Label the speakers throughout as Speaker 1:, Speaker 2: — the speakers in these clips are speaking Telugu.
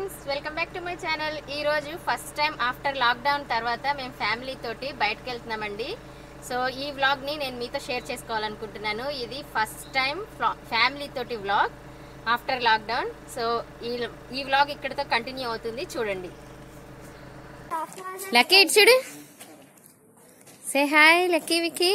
Speaker 1: friends welcome back to my channel ఈరోజు ఫస్ట్ టైం ఆఫ్టర్ లాక్డౌన్ తర్వాత మేము ఫ్యామిలీ తోటి బయటకు వెళ్తున్నామండి సో ఈ వ్లాగ్ని నేను మీతో షేర్ చేసుకోవాలనుకుంటున్నాను ఇది ఫస్ట్ టైం ఫ్యామిలీ తోటి వ్లాగ్ ఆఫ్టర్ లాక్డౌన్ సో ఈ ఈ వ్లాగ్ ఇక్కడతో కంటిన్యూ అవుతుంది చూడండి లక్కీ ఇచ్చుడు సే హాయ్ లక్కీ వికీ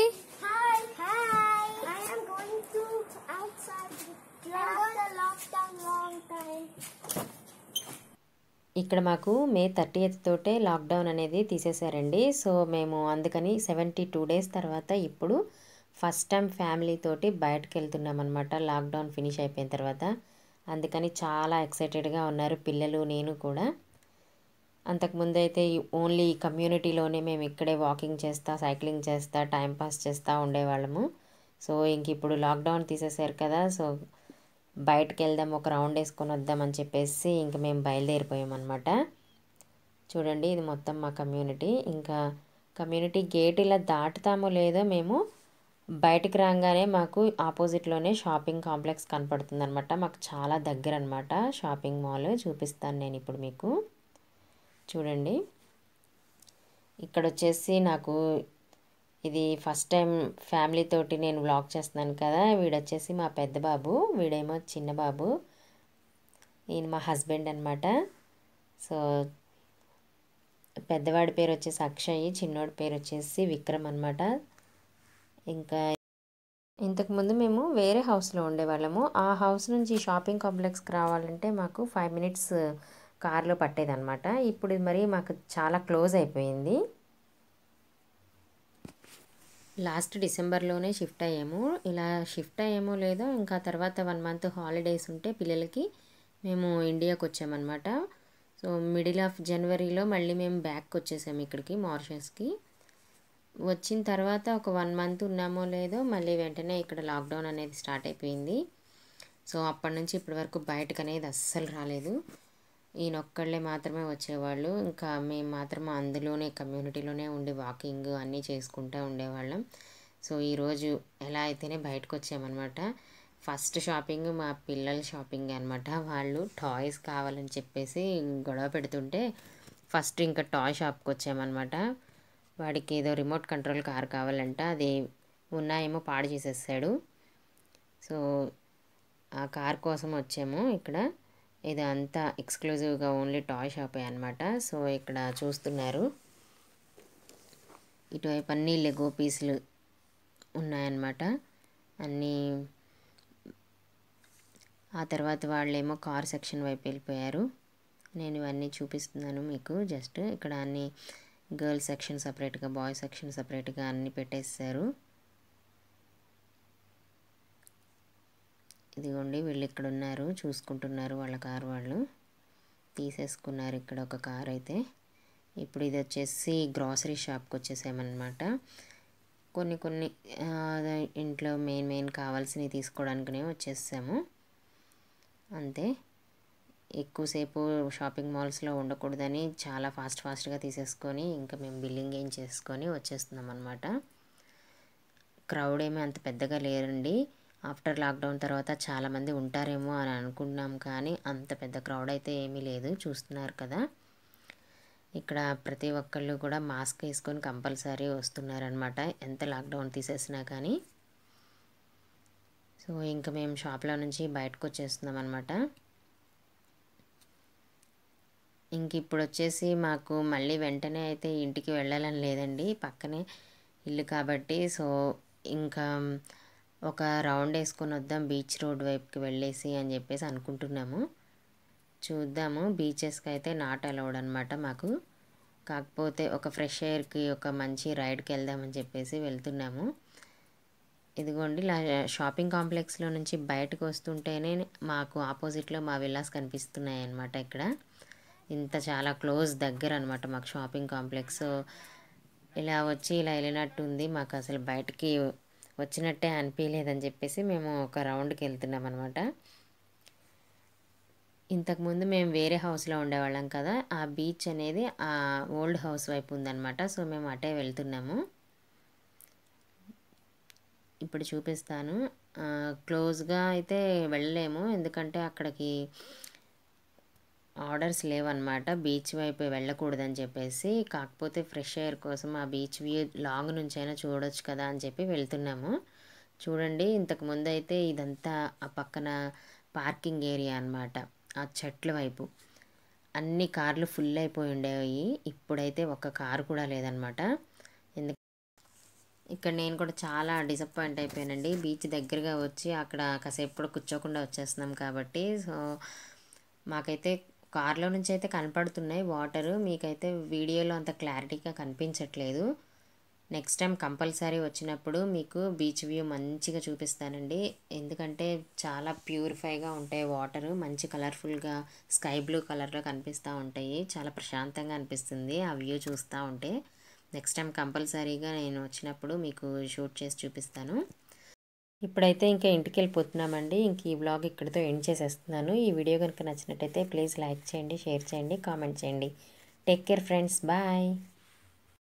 Speaker 1: ఇక్కడ మాకు మే థర్టీ తోటే లాక్డౌన్ అనేది తీసేశారండి సో మేము అందుకని సెవెంటీ టూ డేస్ తర్వాత ఇప్పుడు ఫస్ట్ టైం ఫ్యామిలీతోటి బయటకు వెళ్తున్నాం అనమాట లాక్డౌన్ ఫినిష్ అయిపోయిన తర్వాత అందుకని చాలా ఎక్సైటెడ్గా ఉన్నారు పిల్లలు నేను కూడా అంతకుముందు అయితే ఓన్లీ కమ్యూనిటీలోనే మేము ఇక్కడే వాకింగ్ చేస్తా సైక్లింగ్ చేస్తా టైంపాస్ చేస్తూ ఉండేవాళ్ళము సో ఇంక ఇప్పుడు లాక్డౌన్ తీసేసారు కదా సో బయటకు వెళ్దాం ఒక రౌండ్ వేసుకొని వద్దాం అని చెప్పేసి ఇంకా మేము అనమాట చూడండి ఇది మొత్తం మా కమ్యూనిటీ ఇంకా కమ్యూనిటీ గేట్ ఇలా దాటుతామో లేదో మేము బయటకు రాగానే మాకు ఆపోజిట్లోనే షాపింగ్ కాంప్లెక్స్ అనమాట మాకు చాలా దగ్గర అనమాట షాపింగ్ మాల్ చూపిస్తాను నేను ఇప్పుడు మీకు చూడండి ఇక్కడ వచ్చేసి నాకు ఇది ఫస్ట్ టైం ఫ్యామిలీ తోటి నేను బ్లాగ్ చేస్తున్నాను కదా వీడొచ్చేసి మా పెద్ద బాబు వీడేమో చిన్న బాబు ఈయన మా హస్బెండ్ అనమాట సో పెద్దవాడి పేరు వచ్చేసి అక్షయ్ చిన్నోడి పేరు వచ్చేసి విక్రమ్ అనమాట ఇంకా ఇంతకుముందు మేము వేరే హౌస్లో ఉండేవాళ్ళము ఆ హౌస్ నుంచి షాపింగ్ కాంప్లెక్స్కి రావాలంటే మాకు ఫైవ్ మినిట్స్ పట్టేది పట్టేదన్నమాట ఇప్పుడు మరి మాకు చాలా క్లోజ్ అయిపోయింది లాస్ట్ డిసెంబర్లోనే షిఫ్ట్ అయ్యాము ఇలా షిఫ్ట్ అయ్యామో లేదో ఇంకా తర్వాత వన్ మంత్ హాలిడేస్ ఉంటే పిల్లలకి మేము ఇండియాకి వచ్చామన్నమాట సో మిడిల్ ఆఫ్ జనవరిలో మళ్ళీ మేము బ్యాక్ వచ్చేసాము ఇక్కడికి మారిషస్కి వచ్చిన తర్వాత ఒక వన్ మంత్ ఉన్నామో లేదో మళ్ళీ వెంటనే ఇక్కడ లాక్డౌన్ అనేది స్టార్ట్ అయిపోయింది సో అప్పటి నుంచి ఇప్పటి వరకు బయటకు అనేది అస్సలు రాలేదు ఈయనొక్కళ్ళే మాత్రమే వచ్చేవాళ్ళు ఇంకా మేము మాత్రం అందులోనే కమ్యూనిటీలోనే ఉండి వాకింగ్ అన్నీ చేసుకుంటూ ఉండేవాళ్ళం సో ఈరోజు ఎలా అయితేనే బయటకు వచ్చామన్నమాట ఫస్ట్ షాపింగ్ మా పిల్లల షాపింగ్ అనమాట వాళ్ళు టాయ్స్ కావాలని చెప్పేసి గొడవ పెడుతుంటే ఫస్ట్ ఇంకా టాయ్ షాప్కి వచ్చామన్నమాట వాడికి ఏదో రిమోట్ కంట్రోల్ కార్ కావాలంట అది ఉన్నాయేమో పాడు చేసేసాడు సో ఆ కార్ కోసం వచ్చాము ఇక్కడ ఇది అంతా ఎక్స్క్లూజివ్గా ఓన్లీ టాయ్ షాపే అనమాట సో ఇక్కడ చూస్తున్నారు ఇటువైపు అన్ని లెగో పీసులు ఉన్నాయన్నమాట అన్నీ ఆ తర్వాత వాళ్ళు ఏమో కార్ సెక్షన్ వైపు వెళ్ళిపోయారు నేను ఇవన్నీ చూపిస్తున్నాను మీకు జస్ట్ ఇక్కడ అన్ని గర్ల్స్ సెక్షన్ సపరేట్గా బాయ్స్ సెక్షన్ సపరేట్గా అన్నీ పెట్టేశారు ఇదిగోండి వీళ్ళు ఇక్కడ ఉన్నారు చూసుకుంటున్నారు వాళ్ళ కారు వాళ్ళు తీసేసుకున్నారు ఇక్కడ ఒక కార్ అయితే ఇప్పుడు ఇది వచ్చేసి గ్రాసరీ షాప్కి వచ్చేసామన్నమాట కొన్ని కొన్ని ఇంట్లో మెయిన్ మెయిన్ కావాల్సినవి తీసుకోవడానికనే వచ్చేసాము అంతే ఎక్కువసేపు షాపింగ్ మాల్స్లో ఉండకూడదని చాలా ఫాస్ట్ ఫాస్ట్గా తీసేసుకొని ఇంకా మేము బిల్లింగ్ ఏం చేసుకొని వచ్చేస్తున్నాం అనమాట క్రౌడ్ ఏమీ అంత పెద్దగా లేరండి ఆఫ్టర్ లాక్డౌన్ తర్వాత చాలామంది ఉంటారేమో అని అనుకున్నాం కానీ అంత పెద్ద క్రౌడ్ అయితే ఏమీ లేదు చూస్తున్నారు కదా ఇక్కడ ప్రతి ఒక్కళ్ళు కూడా మాస్క్ వేసుకొని కంపల్సరీ వస్తున్నారనమాట ఎంత లాక్డౌన్ తీసేసినా కానీ సో ఇంకా మేము షాప్లో నుంచి బయటకు వచ్చేస్తున్నాం అనమాట ఇంక ఇప్పుడు వచ్చేసి మాకు మళ్ళీ వెంటనే అయితే ఇంటికి వెళ్ళాలని లేదండి పక్కనే ఇల్లు కాబట్టి సో ఇంకా ఒక రౌండ్ వేసుకొని వద్దాం బీచ్ రోడ్ వైపుకి వెళ్ళేసి అని చెప్పేసి అనుకుంటున్నాము చూద్దాము బీచెస్కి అయితే నాట్ అలౌడ్ అనమాట మాకు కాకపోతే ఒక ఫ్రెష్ ఎయిర్కి ఒక మంచి రైడ్కి వెళ్దామని చెప్పేసి వెళ్తున్నాము ఇదిగోండి షాపింగ్ కాంప్లెక్స్లో నుంచి బయటకు వస్తుంటేనే మాకు ఆపోజిట్లో మా విల్లాస్ కనిపిస్తున్నాయి అన్నమాట ఇక్కడ ఇంత చాలా క్లోజ్ దగ్గర అనమాట మాకు షాపింగ్ కాంప్లెక్స్ ఇలా వచ్చి ఇలా వెళ్ళినట్టుంది మాకు అసలు బయటికి వచ్చినట్టే అనిపించలేదని చెప్పేసి మేము ఒక రౌండ్కి వెళ్తున్నాం అనమాట ఇంతకుముందు మేము వేరే హౌస్లో ఉండేవాళ్ళం కదా ఆ బీచ్ అనేది ఆ ఓల్డ్ హౌస్ వైపు ఉందన్నమాట సో మేము అటే వెళ్తున్నాము ఇప్పుడు చూపిస్తాను క్లోజ్గా అయితే వెళ్ళలేము ఎందుకంటే అక్కడికి ఆర్డర్స్ లేవన్నమాట బీచ్ వైపు వెళ్ళకూడదని చెప్పేసి కాకపోతే ఫ్రెష్ ఎయిర్ కోసం ఆ బీచ్ వ్యూ లాంగ్ నుంచి అయినా చూడొచ్చు కదా అని చెప్పి వెళ్తున్నాము చూడండి ఇంతకుముందు అయితే ఇదంతా ఆ పక్కన పార్కింగ్ ఏరియా అనమాట ఆ చెట్ల వైపు అన్ని కార్లు ఫుల్ అయిపోయి ఉండేవి ఇప్పుడైతే ఒక్క కారు కూడా లేదనమాట ఎందుకు ఇక్కడ నేను కూడా చాలా డిసప్పాయింట్ అయిపోయానండి బీచ్ దగ్గరగా వచ్చి అక్కడ కాసేపు కూడా కూర్చోకుండా వచ్చేస్తున్నాం కాబట్టి సో మాకైతే కార్లో నుంచి అయితే కనపడుతున్నాయి వాటరు మీకైతే వీడియోలో అంత క్లారిటీగా కనిపించట్లేదు నెక్స్ట్ టైం కంపల్సరీ వచ్చినప్పుడు మీకు బీచ్ వ్యూ మంచిగా చూపిస్తానండి ఎందుకంటే చాలా ప్యూరిఫైగా ఉంటాయి వాటరు మంచి కలర్ఫుల్గా స్కై బ్లూ కలర్లో కనిపిస్తూ ఉంటాయి చాలా ప్రశాంతంగా అనిపిస్తుంది ఆ వ్యూ చూస్తూ ఉంటే నెక్స్ట్ టైం కంపల్సరీగా నేను వచ్చినప్పుడు మీకు షూట్ చేసి చూపిస్తాను ఇప్పుడైతే ఇంకా ఇంటికి వెళ్ళిపోతున్నామండి ఇంక ఈ బ్లాగ్ ఇక్కడితో ఎండ్ చేసేస్తున్నాను ఈ వీడియో కనుక నచ్చినట్టయితే ప్లీజ్ లైక్ చేయండి షేర్ చేయండి కామెంట్ చేయండి టేక్ కేర్ ఫ్రెండ్స్ బాయ్